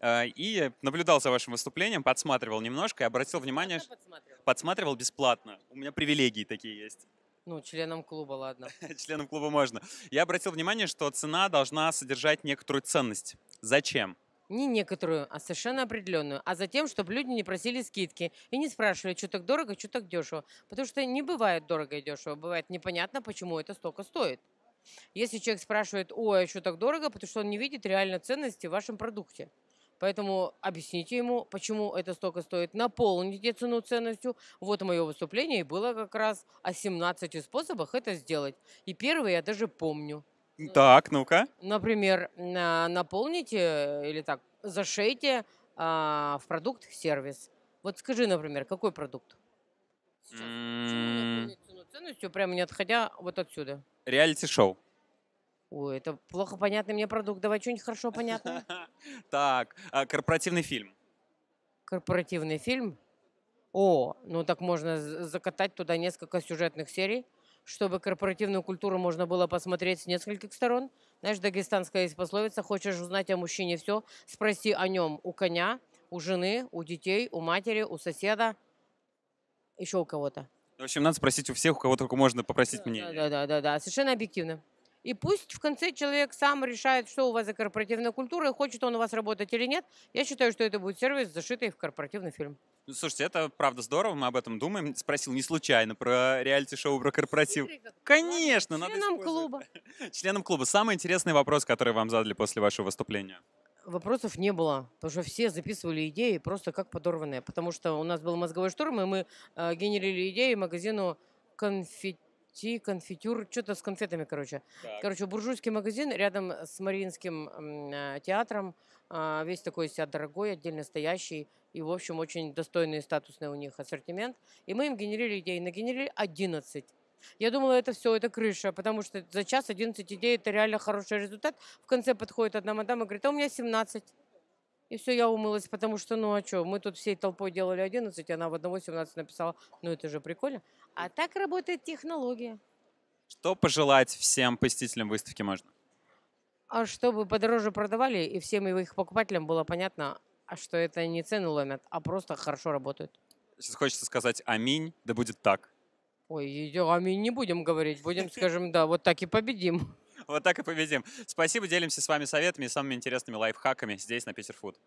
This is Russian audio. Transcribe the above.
Э, и наблюдал за вашим выступлением, подсматривал немножко и обратил внимание... Что подсматривал? Подсматривал бесплатно. У меня привилегии такие есть. Ну, членом клуба, ладно. членом клуба можно. Я обратил внимание, что цена должна содержать некоторую ценность. Зачем? не некоторую, а совершенно определенную, а затем, чтобы люди не просили скидки и не спрашивали, что так дорого, что так дешево. Потому что не бывает дорого и дешево, бывает непонятно, почему это столько стоит. Если человек спрашивает, ой, а что так дорого, потому что он не видит реально ценности в вашем продукте. Поэтому объясните ему, почему это столько стоит, наполните цену ценностью. Вот мое выступление и было как раз о 17 способах это сделать. И первый я даже помню. Так, ну-ка. Например, наполните э, или так, зашейте а, в продукт сервис. Вот скажи, например, какой продукт? Сейчас. Mm. Цену ценностью, прямо не отходя вот отсюда. Реалити-шоу. Ой, это плохо понятный мне продукт. Давай что-нибудь хорошо понятное. Так, а, корпоративный фильм. Корпоративный фильм? О, ну так можно закатать туда несколько сюжетных серий, чтобы корпоративную культуру можно было посмотреть с нескольких сторон. Знаешь, дагестанская есть пословица «Хочешь узнать о мужчине все, спроси о нем у коня, у жены, у детей, у матери, у соседа, еще у кого-то». В общем, надо спросить у всех, у кого только можно попросить мнение. Да, да, да, да, совершенно объективно. И пусть в конце человек сам решает, что у вас за корпоративная культура, и хочет он у вас работать или нет. Я считаю, что это будет сервис, зашитый в корпоративный фильм. Ну, слушайте, это правда здорово, мы об этом думаем. Спросил не случайно про реалити-шоу, про корпоратив. Конечно, надо Членом клуба. Членом клуба. Самый интересный вопрос, который вам задали после вашего выступления вопросов не было, потому что все записывали идеи просто как подорванные, потому что у нас был мозговой штурм, и мы э, генерили идеи магазину конфетти ти конфитюр, что-то с конфетами, короче. Так. Короче, буржуйский магазин рядом с Мариинским э, театром. Э, весь такой себя дорогой, отдельно стоящий. И, в общем, очень достойный и статусный у них ассортимент. И мы им генерили идеи, Нагенерили 11. Я думала, это все, это крыша, потому что за час 11 идей – это реально хороший результат. В конце подходит одна мадам и говорит, а у меня 17. И все, я умылась, потому что, ну а что, мы тут всей толпой делали 11, она в 1:18 написала, ну это же прикольно. А так работает технология. Что пожелать всем посетителям выставки можно? А чтобы подороже продавали, и всем его их покупателям было понятно, а что это не цены ломят, а просто хорошо работают. Сейчас хочется сказать «Аминь», да будет так. Ой, аминь не будем говорить, будем, скажем, да, вот так и победим. Вот так и победим. Спасибо, делимся с вами советами и самыми интересными лайфхаками здесь на Питерфуд.